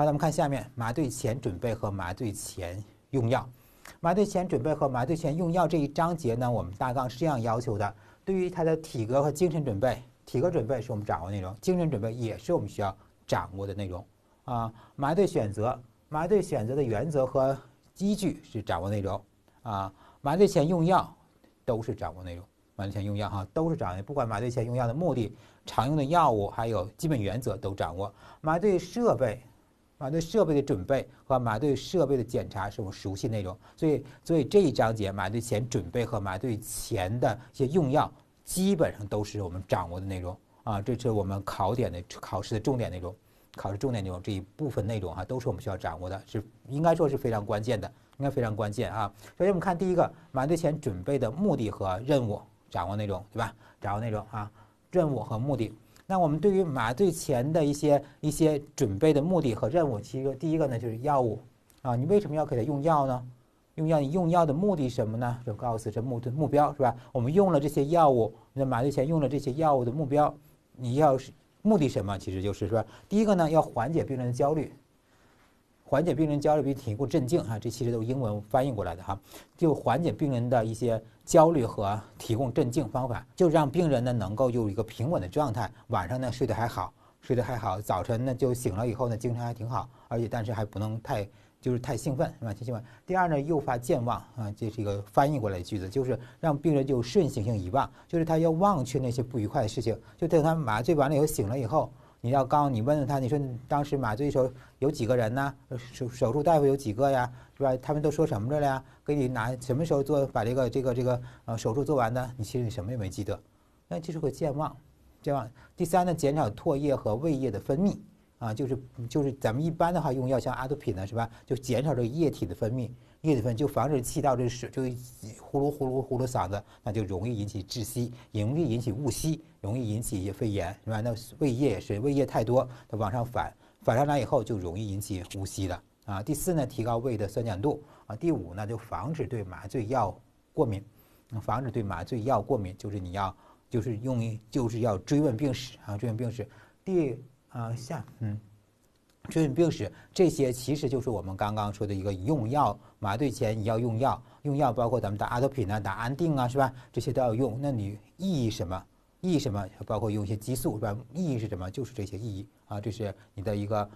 好，咱们看下面麻醉前准备和麻醉前用药。麻醉前准备和麻醉前用药这一章节呢，我们大纲是这样要求的：对于他的体格和精神准备，体格准备是我们掌握内容，精神准备也是我们需要掌握的内容啊。麻醉选择，麻醉选择的原则和依据是掌握内容啊。麻醉前用药都是掌握内容，麻醉前用药哈都是掌握，不管麻醉前用药的目的、常用的药物，还有基本原则都掌握。麻醉设备。啊，对设备的准备和麻醉设备的检查是我们熟悉内容，所以所以这一章节麻醉前准备和麻醉前的一些用药基本上都是我们掌握的内容啊，这是我们考点的考试的重点内容，考试重点内容这一部分内容啊都是我们需要掌握的，是应该说是非常关键的，应该非常关键啊。首先我们看第一个麻醉前准备的目的和任务，掌握内容对吧？掌握内容啊，任务和目的。那我们对于麻醉前的一些一些准备的目的和任务，其实第一个呢就是药物啊，你为什么要给他用药呢？用药用药的目的什么呢？就告诉这目的目标是吧？我们用了这些药物，那麻醉前用了这些药物的目标，你要是目的什么？其实就是说，第一个呢要缓解病人的焦虑。缓解病人焦虑并提供镇静啊，这其实都是英文翻译过来的哈。就缓解病人的一些焦虑和提供镇静方法，就让病人呢能够有一个平稳的状态，晚上呢睡得还好，睡得还好，早晨呢就醒了以后呢精神还挺好，而且但是还不能太就是太兴奋是吧？太兴奋。第二呢，诱发健忘啊，这是一个翻译过来的句子，就是让病人就顺行性遗忘，就是他要忘却那些不愉快的事情，就等他麻醉完了以后醒了以后。你要刚，你问问他，你说当时麻醉时候有几个人呢？手手术大夫有几个呀？是吧？他们都说什么着了呀？给你拿什么时候做？把这个这个这个呃手术做完的？你其实什么也没记得，那这是个健忘，健忘。第三呢，减少唾液和胃液的分泌。啊，就是就是咱们一般的话用药像阿托品呢，是吧？就减少这个液体的分泌，液体分泌就防止气道这个水就呼噜呼噜呼噜嗓子，那就容易引起窒息，也容易引起误吸，容易引起一些肺炎，是吧？那胃液是胃液太多，它往上反，反上来以后就容易引起呼吸了啊。第四呢，提高胃的酸碱度啊。第五呢，就防止对麻醉药过敏，防止对麻醉药过敏，就是你要就是用于就是要追问病史啊，追问病史。第啊，下嗯，住院病史这些其实就是我们刚刚说的一个用药麻醉前你要用药用药包括咱们打阿托品啊、打安定啊，是吧？这些都要用。那你意义什么？意义什么？包括用一些激素是吧？意义是什么？就是这些意义啊，这是你的一个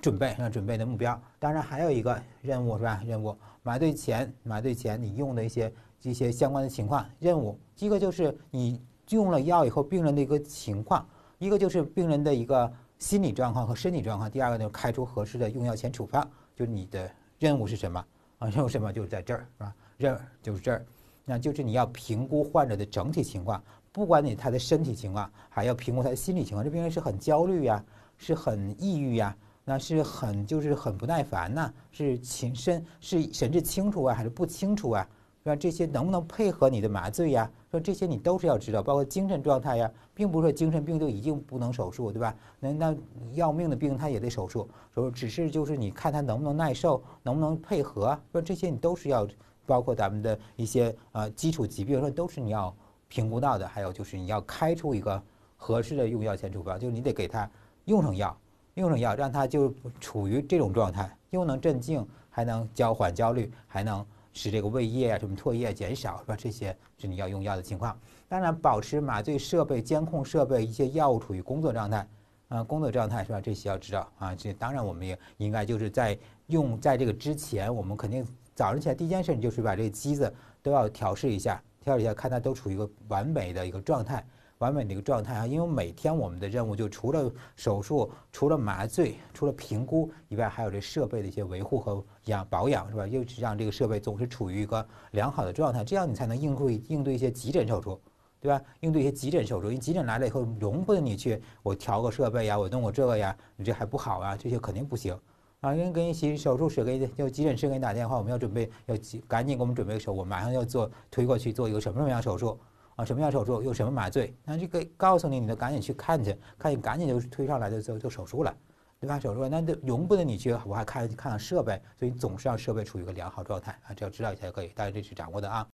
准备，那准备的目标。当然还有一个任务是吧？任务麻醉前麻醉前你用的一些一些相关的情况任务一个就是你用了药以后病人的一个情况，一个就是病人的一个。心理状况和身体状况，第二个呢，开出合适的用药前处方。就你的任务是什么啊？任务什么就是在这儿是吧？任务就是这儿，那就是你要评估患者的整体情况，不管你他的身体情况，还要评估他的心理情况。这病人是很焦虑呀，是很抑郁呀，那是很就是很不耐烦呐，是情深是神志清楚啊还是不清楚啊？那这些能不能配合你的麻醉呀？说这些你都是要知道，包括精神状态呀，并不是说精神病就一定不能手术，对吧？那那要命的病他也得手术，说只是就是你看他能不能耐受，能不能配合，说这些你都是要，包括咱们的一些呃基础疾病，说都是你要评估到的。还有就是你要开出一个合适的用药前处方，就是你得给他用上药，用上药，让他就处于这种状态，又能镇静，还能交缓焦虑，还能。使这个胃液啊，什么唾液减少是吧？这些是你要用药的情况。当然，保持麻醉设备、监控设备一些药物处于工作状态，啊，工作状态是吧？这些要知道啊。这当然我们也应该就是在用在这个之前，我们肯定早上起来第一件事，你就是把这个机子都要调试一下，调试一下，看它都处于一个完美的一个状态。完美的一个状态啊！因为每天我们的任务就除了手术、除了麻醉、除了评估以外，还有这设备的一些维护和养保养，是吧？又让这个设备总是处于一个良好的状态，这样你才能应对应对一些急诊手术，对吧？应对一些急诊手术，因为急诊来了以后，容不得你去我调个设备呀，我弄个这个呀，你这还不好啊，这些肯定不行啊！因为洗手术室你就急诊室给你打电话，我们要准备要急，赶紧给我们准备手我马上要做推过去做一个什么什么样手术。啊，什么样手术用什么麻醉？那这个告诉你，你就赶紧去看去，看你赶紧就推上来就就就手术了，对吧？手术那都容不得你去，我还看看设备，所以你总是要设备处于一个良好状态啊，这要知道一下就可以，大家这是掌握的啊。